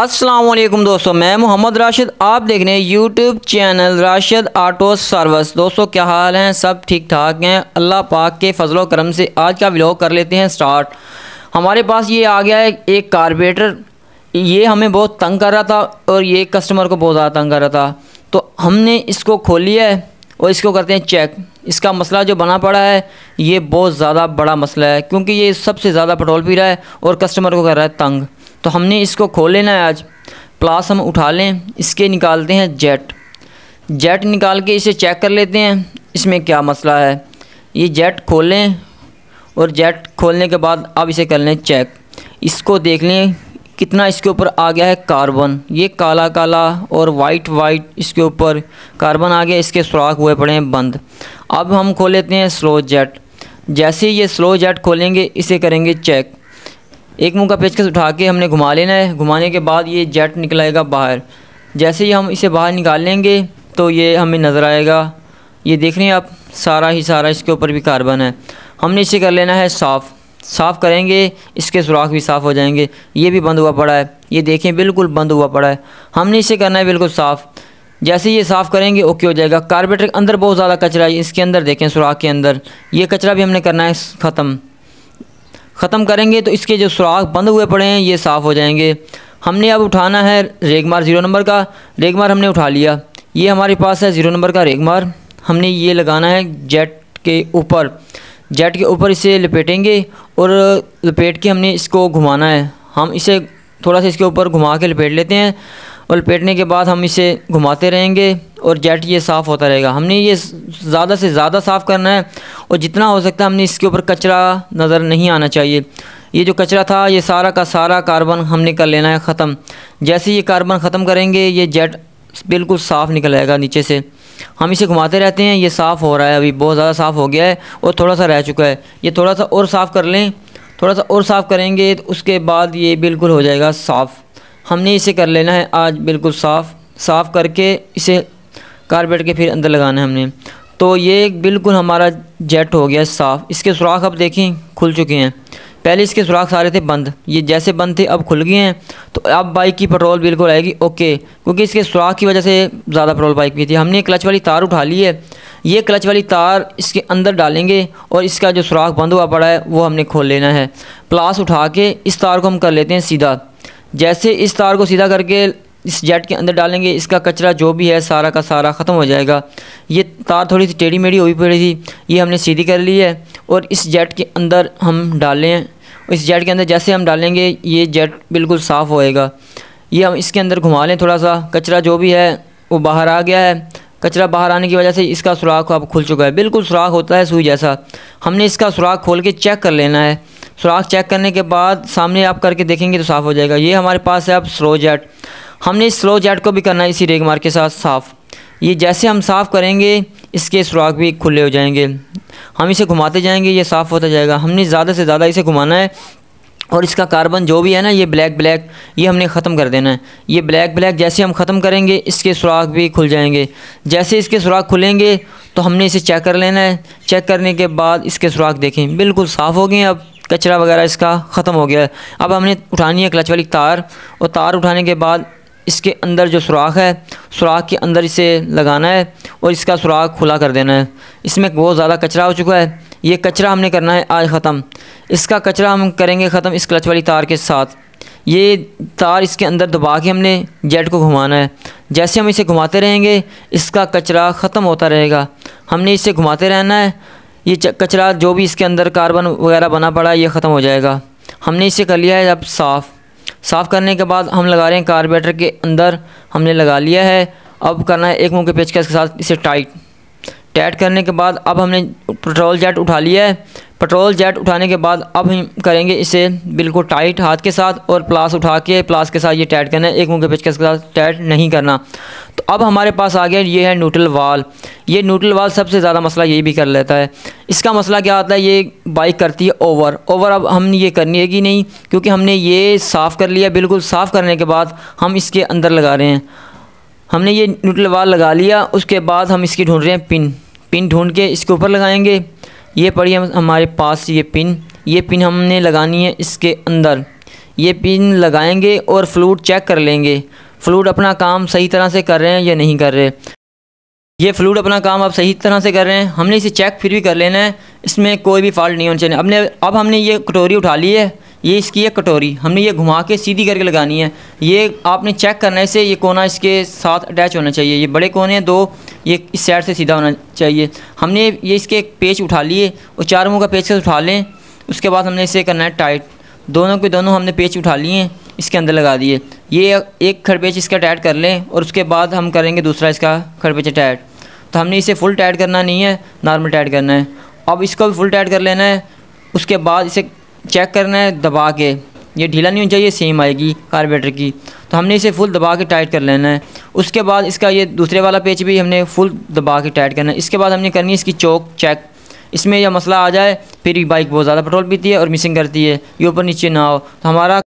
असलम दोस्तों मैं मोहम्मद राशिद आप देख रहे हैं YouTube channel Rashid auto service दोस्तों क्या हाल हैं सब ठीक ठाक हैं अल्लाह पाक के फजलो करम से आज का व्लॉग कर लेते हैं स्टार्ट हमारे पास ये आ गया है एक कारबेटर ये हमें बहुत तंग कर रहा था और ये कस्टमर को बहुत ज़्यादा तंग कर रहा था तो हमने इसको खोल लिया है और इसको करते हैं चेक इसका मसला जो बना पड़ा है ये बहुत ज़्यादा बड़ा मसला है क्योंकि ये सबसे ज़्यादा पेट्रोल पी रहा है और कस्टमर को कर रहा है तंग तो हमने इसको खोल लेना है आज प्लास हम उठा लें इसके निकालते हैं जेट जेट निकाल के इसे चेक कर लेते हैं इसमें क्या मसला है ये जेट खोलें और जेट खोलने के बाद अब इसे कर लें चेक इसको देख लें कितना इसके ऊपर आ गया है कार्बन ये काला काला और वाइट वाइट इसके ऊपर कार्बन आ गया इसके सुराख हुए पड़े हैं बंद अब हम खोल लेते हैं स्लो जेट जैसे ही ये स्लो जेट खोलेंगे इसे करेंगे चेक एक मुँह का पेचकस उठा के हमने घुमा लेना है घुमाने के बाद ये जेट निकलाएगा बाहर जैसे ही हम इसे बाहर निकाल लेंगे तो ये हमें नज़र आएगा ये देख रहे हैं आप सारा ही सारा इसके ऊपर भी कार्बन है हमने इसे कर लेना है साफ़ साफ़ करेंगे इसके सुराख भी साफ़ हो जाएंगे ये भी बंद हुआ पड़ा है ये देखें बिल्कुल बंद हुआ पड़ा है हमने इसे करना है बिल्कुल साफ़ जैसे ये साफ़ करेंगे ओके हो जाएगा कार्बेटर के अंदर बहुत ज़्यादा कचरा है इसके अंदर देखें सुराख के अंदर ये कचरा भी हमने करना है ख़त्म ख़त्म करेंगे तो इसके जो सुराख बंद हुए पड़े हैं ये साफ़ हो जाएंगे हमने अब उठाना है रेगमार ज़ीरो नंबर का रेगमार हमने उठा लिया ये हमारे पास है ज़ीरो नंबर का रेगमार हमने ये लगाना है जेट के ऊपर जेट के ऊपर इसे लपेटेंगे और लपेट के हमने इसको घुमाना है हम इसे थोड़ा सा इसके ऊपर घुमा के लपेट लेते हैं और लपेटने के बाद हम इसे घुमाते रहेंगे और जेट ये साफ़ होता रहेगा हमने ये ज़्यादा से ज़्यादा साफ़ करना है और जितना हो सकता है हमने इसके ऊपर कचरा नज़र नहीं आना चाहिए ये जो कचरा था ये सारा का सारा कार्बन हमने कर लेना है ख़त्म जैसे ये कार्बन ख़त्म करेंगे ये जेट बिल्कुल साफ़ निकल आएगा नीचे से हम इसे घुमाते रहते हैं ये साफ़ हो रहा है अभी बहुत ज़्यादा साफ़ हो गया है और थोड़ा सा रह चुका है ये थोड़ा सा और साफ़ कर लें थोड़ा सा और साफ़ करेंगे तो उसके बाद ये बिल्कुल हो जाएगा साफ़ हमने इसे कर लेना है आज बिल्कुल साफ़ साफ़ करके इसे कारपेट के फिर अंदर लगाना है हमने तो ये बिल्कुल हमारा जेट हो गया साफ़ इसके सुराख अब देखें खुल चुके हैं पहले इसके सुराख सारे थे बंद ये जैसे बंद थे अब खुल गए हैं तो अब बाइक की पेट्रोल बिल्कुल आएगी ओके क्योंकि इसके सुराख की वजह से ज़्यादा पेट्रोल बाइक भी थी हमने क्लच वाली तार उठा ली है ये क्लच वाली तार इसके अंदर डालेंगे और इसका जो सुराख बंद हुआ पड़ा है वो हमने खोल लेना है प्लास उठा के इस तार को हम कर लेते हैं सीधा जैसे इस तार को सीधा करके इस जेट के अंदर डालेंगे इसका कचरा जो भी है सारा का सारा ख़त्म हो जाएगा ये तार थोड़ी सी टेढ़ी मेढ़ी हुई पड़ी थी ये हमने सीधी कर ली है और इस जेट के अंदर हम डालें इस जेट के अंदर जैसे हम डालेंगे ये जेट बिल्कुल साफ़ होएगा ये हम इसके अंदर घुमा लें थोड़ा सा कचरा जो भी है वो बाहर आ गया है कचरा बाहर आने की वजह से इसका सुराख अब खुल चुका है बिल्कुल सुराख होता है सुई जैसा हमने इसका सुराख खोल के चेक कर लेना है सुराख चेक करने के बाद सामने आप करके देखेंगे तो साफ़ हो जाएगा ये हमारे पास है अब स्लो जेट हमने स्लो जेट को भी करना है इसी रेग मार्क के साथ साफ़ ये जैसे हम साफ़ करेंगे इसके सुराख भी खुले हो जाएंगे हम इसे घुमाते जाएंगे ये साफ़ होता जाएगा हमने ज़्यादा से ज़्यादा इसे घुमाना है और इसका कार्बन जो भी है ना ये ब्लैक ब्लैक ये हमने ख़त्म कर देना है ये ब्लैक ब्लैक जैसे हम ख़त्म करेंगे इसके सुराख भी खुल जाएंगे जैसे इसके सुराख खुलेंगे तो हमने इसे चेक कर लेना है चेक करने के बाद इसके सुराख देखें बिल्कुल साफ़ हो गए अब कचरा वगैरह इसका ख़त्म हो गया है अब हमने उठानी है क्लच वाली तार और तार उठाने के बाद इसके अंदर जो सुराख है सुराख के अंदर इसे लगाना है और इसका सुराख खुला कर देना है इसमें बहुत ज़्यादा कचरा हो चुका है ये कचरा हमने करना है आज ख़त्म इसका कचरा हम करेंगे ख़त्म इस क्लच वाली तार के साथ ये तार इसके अंदर दबा के हमने जेट को घुमाना है जैसे हम इसे घुमाते रहेंगे इसका कचरा ख़त्म होता रहेगा हमने इसे घुमाते रहना है ये कचरा जो भी इसके अंदर कार्बन वगैरह बना पड़ा है ये ख़त्म हो जाएगा हमने इसे कर लिया है अब साफ़ साफ़ करने के बाद हम लगा रहे हैं कार्बेटर के अंदर हमने लगा लिया है अब करना है एक मुँह के पेचकस के साथ इसे टाइट टैट करने के बाद अब हमने पेट्रोल जेट उठा लिया है पेट्रोल जेट उठाने के बाद अब हम करेंगे इसे बिल्कुल टाइट हाथ के साथ और प्लास उठा के प्लास के साथ ये टैट करना है एक मुँह के पेचकस के साथ टैट नहीं करना तो अब हमारे पास आ गया ये है न्यूट्रल वाल ये न्यूट्रल वाल सबसे ज़्यादा मसला यही भी कर लेता है इसका मसला क्या आता है ये बाइक करती है ओवर ओवर अब हम ये करनी है कि नहीं क्योंकि हमने ये साफ़ कर लिया बिल्कुल साफ़ करने के बाद हम इसके अंदर लगा रहे हैं हमने ये न्यूट्रल वाल लगा लिया उसके बाद हम इसकी ढूंढ रहे हैं पिन पिन ढूंढ के इसके ऊपर लगाएंगे ये पड़ी हम हमारे पास ये पिन ये पिन हमने लगानी है इसके अंदर ये पिन लगाएंगे और फ्लूट चेक कर लेंगे फ्लूट अपना काम सही तरह से कर रहे हैं या नहीं कर रहे ये फ्लूड अपना काम आप सही तरह से कर रहे हैं हमने इसे चेक फिर भी कर लेना है इसमें कोई भी फॉल्ट नहीं होना चाहिए हमने अब हमने ये कटोरी उठा ली है ये इसकी एक कटोरी हमने ये घुमा के सीधी करके लगानी है ये आपने चेक करने से ये कोना इसके साथ अटैच होना चाहिए ये बड़े कोने हैं दो ये इस साइड से सीधा होना चाहिए हमने ये इसके एक पेज उठा लिए और चार मुँह का पेज उठा लें उसके बाद हमने इसे करना है टाइट दोनों के दोनों हमने पेज उठा लिए इसके अंदर लगा दिए ये एक खड़पेच इसका टाइट कर लें और उसके बाद हम करेंगे दूसरा इसका खड़पेच टाइट तो हमने इसे फुल टाइट करना नहीं है नॉर्मल टाइट करना है अब इसको भी फुल टाइट कर लेना है उसके बाद इसे चेक करना है दबा के ये ढीला नहीं होना चाहिए सेम आएगी कार्बेटर की तो हमने इसे फुल दबा के टाइट कर लेना है उसके बाद इसका ये दूसरे वाला पेज भी हमने फुल दबा के टाइट करना है इसके बाद हमने करनी है इसकी चौक चेक इसमें यह मसला आ जाए फिर बाइक बहुत ज़्यादा पेट्रोल पीती है और मिसिंग करती है ये ऊपर नीचे ना हो तो हमारा